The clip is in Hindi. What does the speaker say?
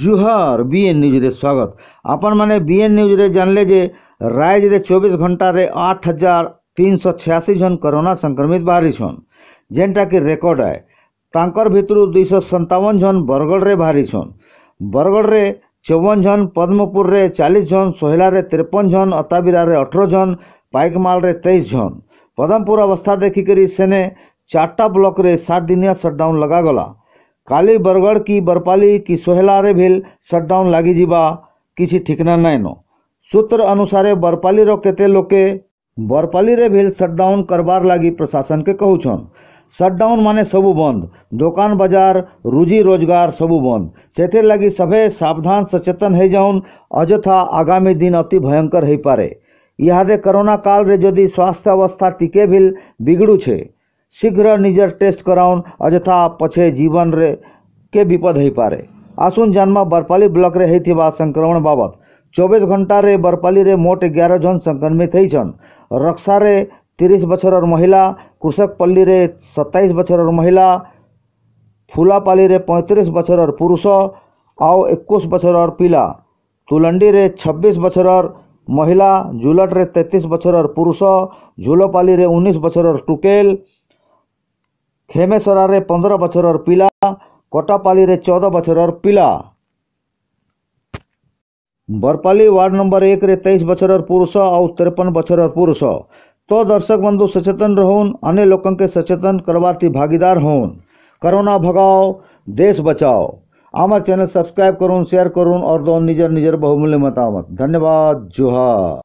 ଜୁହାର ବିଏନ୍ ନ୍ୟୁଜ୍ରେ ସ୍ୱାଗତ ଆପଣମାନେ ବିଏନ୍ ନ୍ୟୁଜ୍ରେ ଜାଣିଲେ ଯେ ରାଇଜ୍ରେ ଚବିଶ ଘଣ୍ଟାରେ ଆଠ ହଜାର ତିନିଶହ ଛୟାଅଶୀ ଜଣ କରୋନା ସଂକ୍ରମିତ ବାହାରିଛନ୍ ଯେନ୍ଟାକି ରେକର୍ଡ଼ ଆଏ ତାଙ୍କର ଭିତରୁ ଦୁଇଶହ ସନ୍ତାବନ ଜଣ ବରଗଡ଼ରେ ବାହାରିଛନ୍ ବରଗଡ଼ରେ ଚଉବନ ଜଣ ପଦ୍ମପୁରରେ ଚାଳିଶ ଜଣ ସୋହିଲାରେ ତିରପନ ଜଣ ଅତାବିରାରେ ଅଠର ଜଣ ପାଇକମାଲରେ ତେଇଶ ଜଣ ପଦମପୁର ଅବସ୍ଥା ଦେଖିକରି ସେନେ ଚାରିଟା ବ୍ଲକ୍ରେ ସାତ ଦିନିଆ ସଟ୍ଡାଉନ୍ ଲଗାଗଲା काली बरगढ़ की बरपाली की सोहेलारे भी सटडाउन जा किसी ठिकना नहीं नो सूत्र अनुसार बरपाली रते लोके बरपाली रे भी सटडाउन करबार लगी प्रशासन के कहछन सटडाउन माने सब बंद दुकान बाजार रुजी रोजगार सबू बंद से लगी सभे सावधान सचेतन हो जाऊन अजथा आगामी दिन अति भयंकर हो पारे इहादे कोरोना काल रे जदि स्वास्थ्य अवस्था टीके भी बिगड़ू ଶୀଘ୍ର ନିଜର୍ ଟେଷ୍ଟ କରାଉନ୍ ଅଯଥା ପଛେ ଜୀବନରେ କେ ବିପଦ ହେଇପାରେ ଆସୁନ୍ ଜାନ୍ମା ବରପାଲି ବ୍ଲକ୍ରେ ହେଇଥିବା ସଂକ୍ରମଣ ବାବଦ ଚବିଶ ଘଣ୍ଟାରେ ବରପାଲିରେ ମୋଟ ଏଗାର ଜଣ ସଂକ୍ରମିତ ହେଇଛନ୍ ରକ୍ସାରେ ତିରିଶ ବଛରର ମହିଳା କୃଷକପଲ୍ଲୀରେ ସତାଇଶ ବଛରର ମହିଳା ଫୁଲାପାଲିରେ ପଇଁତିରିଶ ବଛରର ପୁରୁଷ ଆଉ ଏକୋଇଶ ବଛରର ପିଲା ତୁଲଣ୍ଡିରେ ଛବିଶ ବଛରର ମହିଳା ଜୁଲଟରେ ତେତିଶ ବଛରର ପୁରୁଷ ଝୁଲପାଲିରେ ଉନିଶ ବଛରର ଟୁକେଲ पंद्रह बचर ବଛରର कटापाली चौदह बचर ବଛରର बरपाली वार्ड नंबर एक रे तेईस बचर पुरुष आउ ତେରପନ बचर पुरुष तो दर्शक बंधु सचेतन रहून अन्य लोगों के सचेतन थी भागीदार होन करोना भगाओ देश बचाओ हमार चैनल सब्सक्राइब करून शेयर करून और दो निजर निजर बहुमूल्य मतामत धन्यवाद जुहार